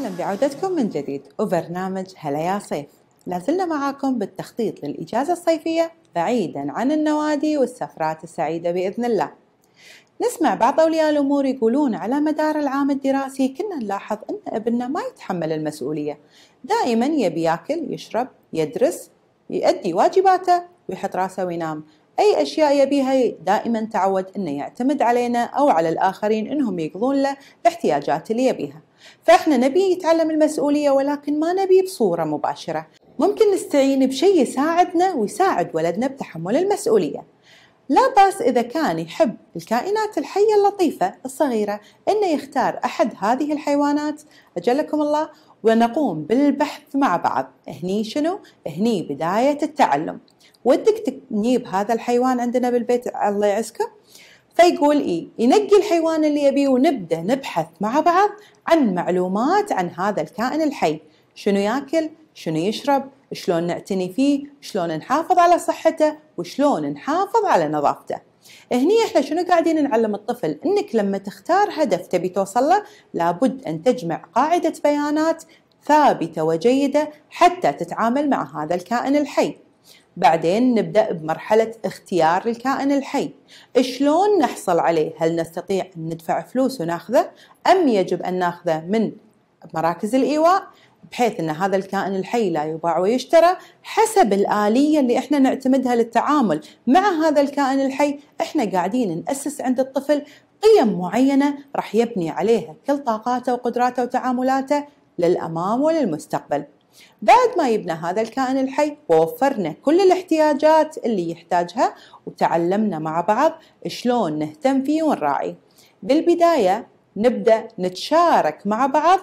أهلا بعودتكم من جديد وبرنامج هلا يا صيف لازلنا معاكم بالتخطيط للإجازة الصيفية بعيدا عن النوادي والسفرات السعيدة بإذن الله نسمع بعض أولياء الأمور يقولون على مدار العام الدراسي كنا نلاحظ أن ابننا ما يتحمل المسؤولية دائما يبي ياكل يشرب يدرس يؤدي واجباته ويحط راسه وينام أي أشياء يبيها دائما تعود أنه يعتمد علينا أو على الآخرين أنهم يقضون له الاحتياجات اللي يبيها فاحنا نبي يتعلم المسؤوليه ولكن ما نبي بصوره مباشره ممكن نستعين بشيء يساعدنا ويساعد ولدنا بتحمل المسؤوليه لا بأس إذا كان يحب الكائنات الحية اللطيفة الصغيرة أنه يختار أحد هذه الحيوانات أجلكم الله ونقوم بالبحث مع بعض هني شنو؟ هني بداية التعلم ودك نجيب هذا الحيوان عندنا بالبيت الله يعزكم فيقول إيه ينقي الحيوان اللي يبيه ونبدأ نبحث مع بعض عن معلومات عن هذا الكائن الحي شنو ياكل شنو يشرب شلون نعتني فيه شلون نحافظ على صحته وشلون نحافظ على نظافته هني احنا شنو قاعدين نعلم الطفل انك لما تختار هدف تبي توصل له لابد ان تجمع قاعده بيانات ثابته وجيده حتى تتعامل مع هذا الكائن الحي بعدين نبدأ بمرحلة اختيار الكائن الحي شلون نحصل عليه هل نستطيع أن ندفع فلوس وناخذه أم يجب أن ناخذه من مراكز الإيواء بحيث أن هذا الكائن الحي لا يباع ويشترى حسب الآلية اللي إحنا نعتمدها للتعامل مع هذا الكائن الحي إحنا قاعدين نأسس عند الطفل قيم معينة راح يبني عليها كل طاقاته وقدراته وتعاملاته للأمام وللمستقبل بعد ما يبنى هذا الكائن الحي ووفرنا كل الاحتياجات اللي يحتاجها وتعلمنا مع بعض شلون نهتم فيه ونراعيه بالبداية نبدأ نتشارك مع بعض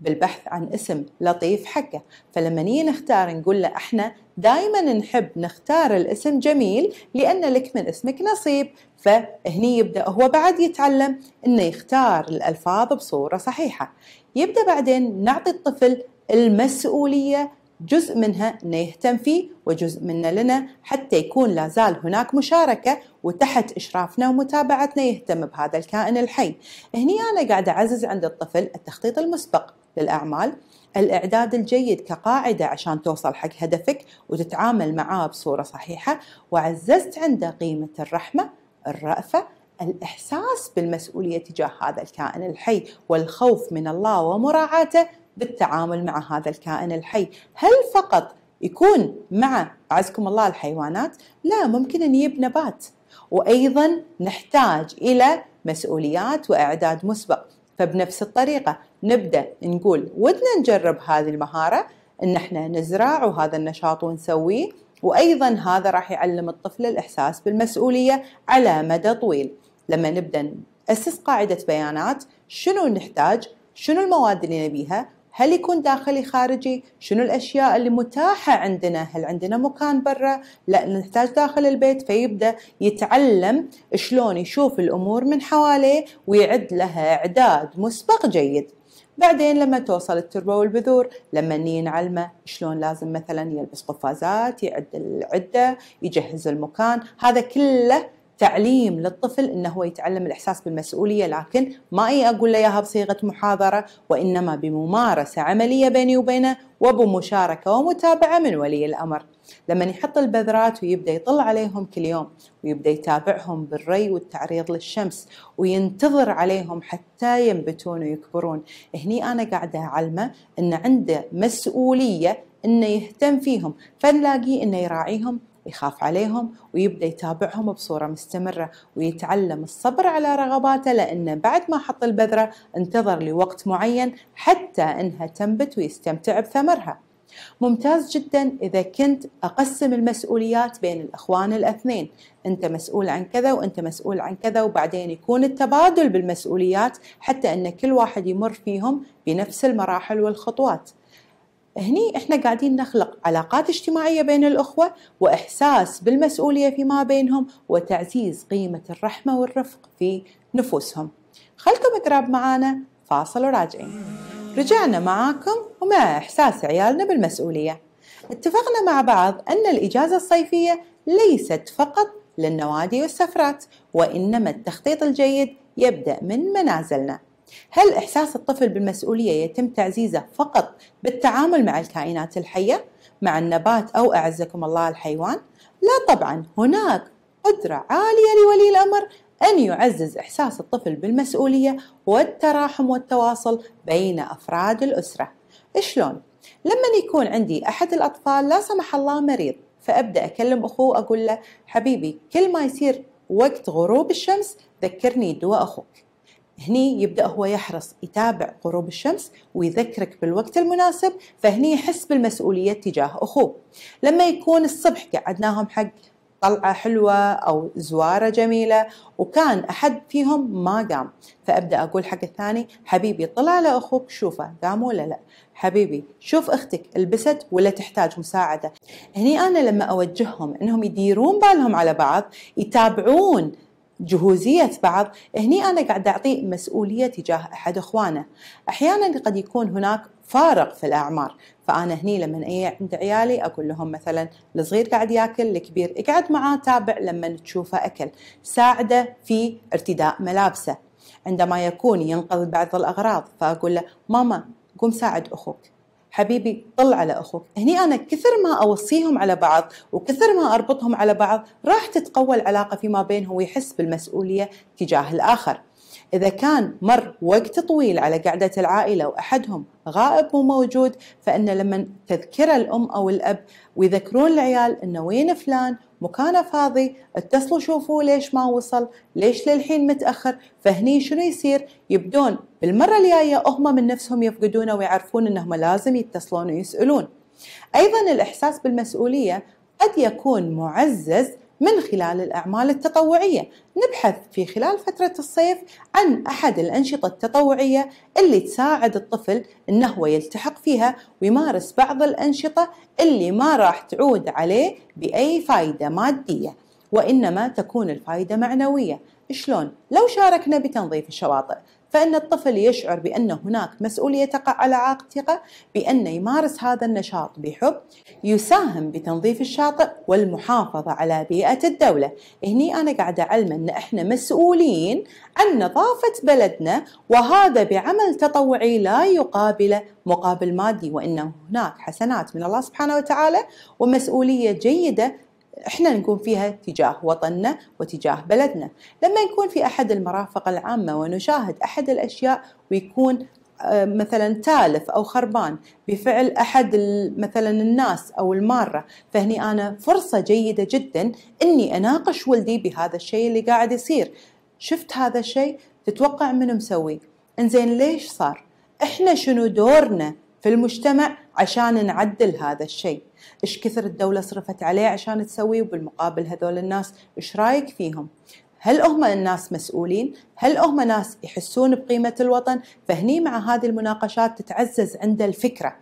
بالبحث عن اسم لطيف حقه فلما نيجي نختار نقول له احنا دائما نحب نختار الاسم جميل لان لك من اسمك نصيب فهني يبدا هو بعد يتعلم انه يختار الالفاظ بصوره صحيحه يبدا بعدين نعطي الطفل المسؤولية جزء منها انه يهتم فيه وجزء منه لنا حتى يكون لا زال هناك مشاركه وتحت اشرافنا ومتابعتنا يهتم بهذا الكائن الحي. هني انا قاعدة اعزز عند الطفل التخطيط المسبق للاعمال، الاعداد الجيد كقاعده عشان توصل حق هدفك وتتعامل معاه بصوره صحيحه، وعززت عنده قيمه الرحمه، الرأفه، الإحساس بالمسؤولية تجاه هذا الكائن الحي والخوف من الله ومراعاته بالتعامل مع هذا الكائن الحي هل فقط يكون مع عزكم الله الحيوانات لا ممكن نجيب نبات وأيضا نحتاج إلى مسؤوليات وإعداد مسبق فبنفس الطريقة نبدأ نقول ودنا نجرب هذه المهارة ان احنا نزرع وهذا النشاط ونسويه وايضا هذا راح يعلم الطفل الاحساس بالمسؤوليه على مدى طويل لما نبدا ناسس قاعده بيانات شنو نحتاج شنو المواد اللي نبيها هل يكون داخلي خارجي شنو الأشياء اللي متاحة عندنا هل عندنا مكان برا لا نحتاج داخل البيت فيبدأ يتعلم شلون يشوف الأمور من حواليه ويعد لها إعداد مسبق جيد بعدين لما توصل التربة والبذور لما ني نعلمه شلون لازم مثلا يلبس قفازات يعد العدة يجهز المكان هذا كله تعليم للطفل انه هو يتعلم الاحساس بالمسؤوليه لكن ما اي اقول له اياها بصيغه محاضره وانما بممارسه عمليه بيني وبينه وبمشاركه ومتابعه من ولي الامر. لما يحط البذرات ويبدا يطل عليهم كل يوم ويبدا يتابعهم بالري والتعريض للشمس وينتظر عليهم حتى ينبتون ويكبرون، هني انا قاعده اعلمه ان عنده مسؤوليه انه يهتم فيهم، فنلاقيه انه يراعيهم يخاف عليهم ويبدأ يتابعهم بصورة مستمرة ويتعلم الصبر على رغباته لأنه بعد ما حط البذرة انتظر لوقت معين حتى أنها تنبت ويستمتع بثمرها ممتاز جدا إذا كنت أقسم المسؤوليات بين الأخوان الاثنين أنت مسؤول عن كذا وأنت مسؤول عن كذا وبعدين يكون التبادل بالمسؤوليات حتى أن كل واحد يمر فيهم بنفس المراحل والخطوات هني احنا قاعدين نخلق علاقات اجتماعية بين الأخوة وإحساس بالمسؤولية فيما بينهم وتعزيز قيمة الرحمة والرفق في نفوسهم خلكم اقرب معانا فاصل وراجعين رجعنا معاكم ومع إحساس عيالنا بالمسؤولية اتفقنا مع بعض أن الإجازة الصيفية ليست فقط للنوادي والسفرات وإنما التخطيط الجيد يبدأ من منازلنا هل إحساس الطفل بالمسؤولية يتم تعزيزه فقط بالتعامل مع الكائنات الحية؟ مع النبات أو أعزكم الله الحيوان؟ لا طبعا هناك قدرة عالية لولي الأمر أن يعزز إحساس الطفل بالمسؤولية والتراحم والتواصل بين أفراد الأسرة شلون؟ لما يكون عندي أحد الأطفال لا سمح الله مريض فأبدأ أكلم أخوه أقول له حبيبي كل ما يصير وقت غروب الشمس ذكرني دواء أخوك هني يبدأ هو يحرص يتابع غروب الشمس ويذكرك بالوقت المناسب فهني يحس بالمسؤولية تجاه أخوه لما يكون الصبح قعدناهم حق طلعة حلوة أو زوارة جميلة وكان أحد فيهم ما قام فأبدأ أقول حق الثاني حبيبي طلع على أخوك شوفه قام ولا لا حبيبي شوف أختك لبست ولا تحتاج مساعدة هني أنا لما أوجههم أنهم يديرون بالهم على بعض يتابعون جهوزية بعض هني أنا قاعد أعطيه مسؤولية تجاه أحد إخوانه أحيانا قد يكون هناك فارق في الأعمار فأنا هني لما أي عند عيالي أقول لهم مثلا الصغير قاعد ياكل الكبير اقعد معاه تابع لما تشوفه أكل ساعده في ارتداء ملابسه عندما يكون ينقذ بعض الأغراض فأقول له ماما قم ساعد أخوك حبيبي طل على اخوك هني انا كثر ما اوصيهم على بعض وكثر ما اربطهم على بعض راح تتقوى العلاقه فيما بينهم ويحس بالمسؤوليه تجاه الاخر إذا كان مر وقت طويل على قعدة العائلة وأحدهم غائب وموجود فإن لما تذكر الأم أو الأب ويذكرون العيال إنه وين فلان مكانه فاضي اتصلوا شوفوا ليش ما وصل ليش للحين متأخر فهني شنو يصير يبدون بالمرة الجاية هم من نفسهم يفقدونه ويعرفون انهم لازم يتصلون ويسألون ايضا الاحساس بالمسؤولية قد يكون معزز من خلال الأعمال التطوعية نبحث في خلال فترة الصيف عن أحد الأنشطة التطوعية اللي تساعد الطفل أنه هو يلتحق فيها ويمارس بعض الأنشطة اللي ما راح تعود عليه بأي فايدة مادية وإنما تكون الفايدة معنوية شلون؟ لو شاركنا بتنظيف الشواطئ فإن الطفل يشعر بأن هناك مسؤولية تقع على عاتقه بأن يمارس هذا النشاط بحب يساهم بتنظيف الشاطئ والمحافظة على بيئة الدولة هني أنا قاعدة أعلم أن إحنا مسؤولين عن نظافة بلدنا وهذا بعمل تطوعي لا يقابله مقابل مادي وإنه هناك حسنات من الله سبحانه وتعالى ومسؤولية جيدة احنا نكون فيها تجاه وطننا وتجاه بلدنا لما يكون في احد المرافق العامه ونشاهد احد الاشياء ويكون آه، مثلا تالف او خربان بفعل احد مثلا الناس او الماره فهني انا فرصه جيده جدا اني اناقش ولدي بهذا الشيء اللي قاعد يصير شفت هذا الشيء تتوقع منه مسوي انزين ليش صار احنا شنو دورنا في المجتمع عشان نعدل هذا الشيء ايش كثر الدولة صرفت عليه عشان تسويه وبالمقابل هذول الناس ايش رايك فيهم هل هم الناس مسؤولين؟ هل هم ناس يحسون بقيمة الوطن؟ فهني مع هذه المناقشات تتعزز عند الفكرة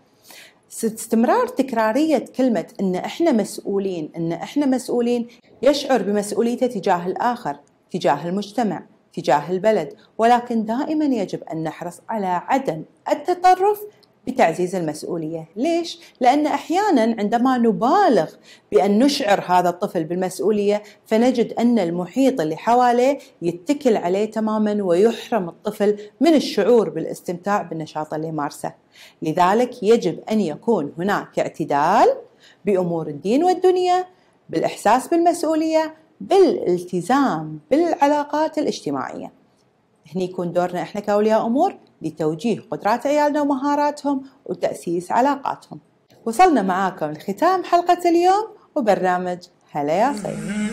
استمرار تكرارية كلمة إن إحنا مسؤولين إن إحنا مسؤولين يشعر بمسؤوليته تجاه الآخر تجاه المجتمع تجاه البلد ولكن دائما يجب أن نحرص على عدم التطرف بتعزيز المسؤوليه، ليش؟ لان احيانا عندما نبالغ بان نشعر هذا الطفل بالمسؤوليه فنجد ان المحيط اللي حواليه يتكل عليه تماما ويحرم الطفل من الشعور بالاستمتاع بالنشاط اللي يمارسه. لذلك يجب ان يكون هناك اعتدال بامور الدين والدنيا، بالاحساس بالمسؤوليه، بالالتزام بالعلاقات الاجتماعيه. هني يكون دورنا احنا كاولياء امور لتوجيه قدرات عيالنا ومهاراتهم وتأسيس علاقاتهم وصلنا معاكم لختام حلقة اليوم وبرنامج هلا يا صيف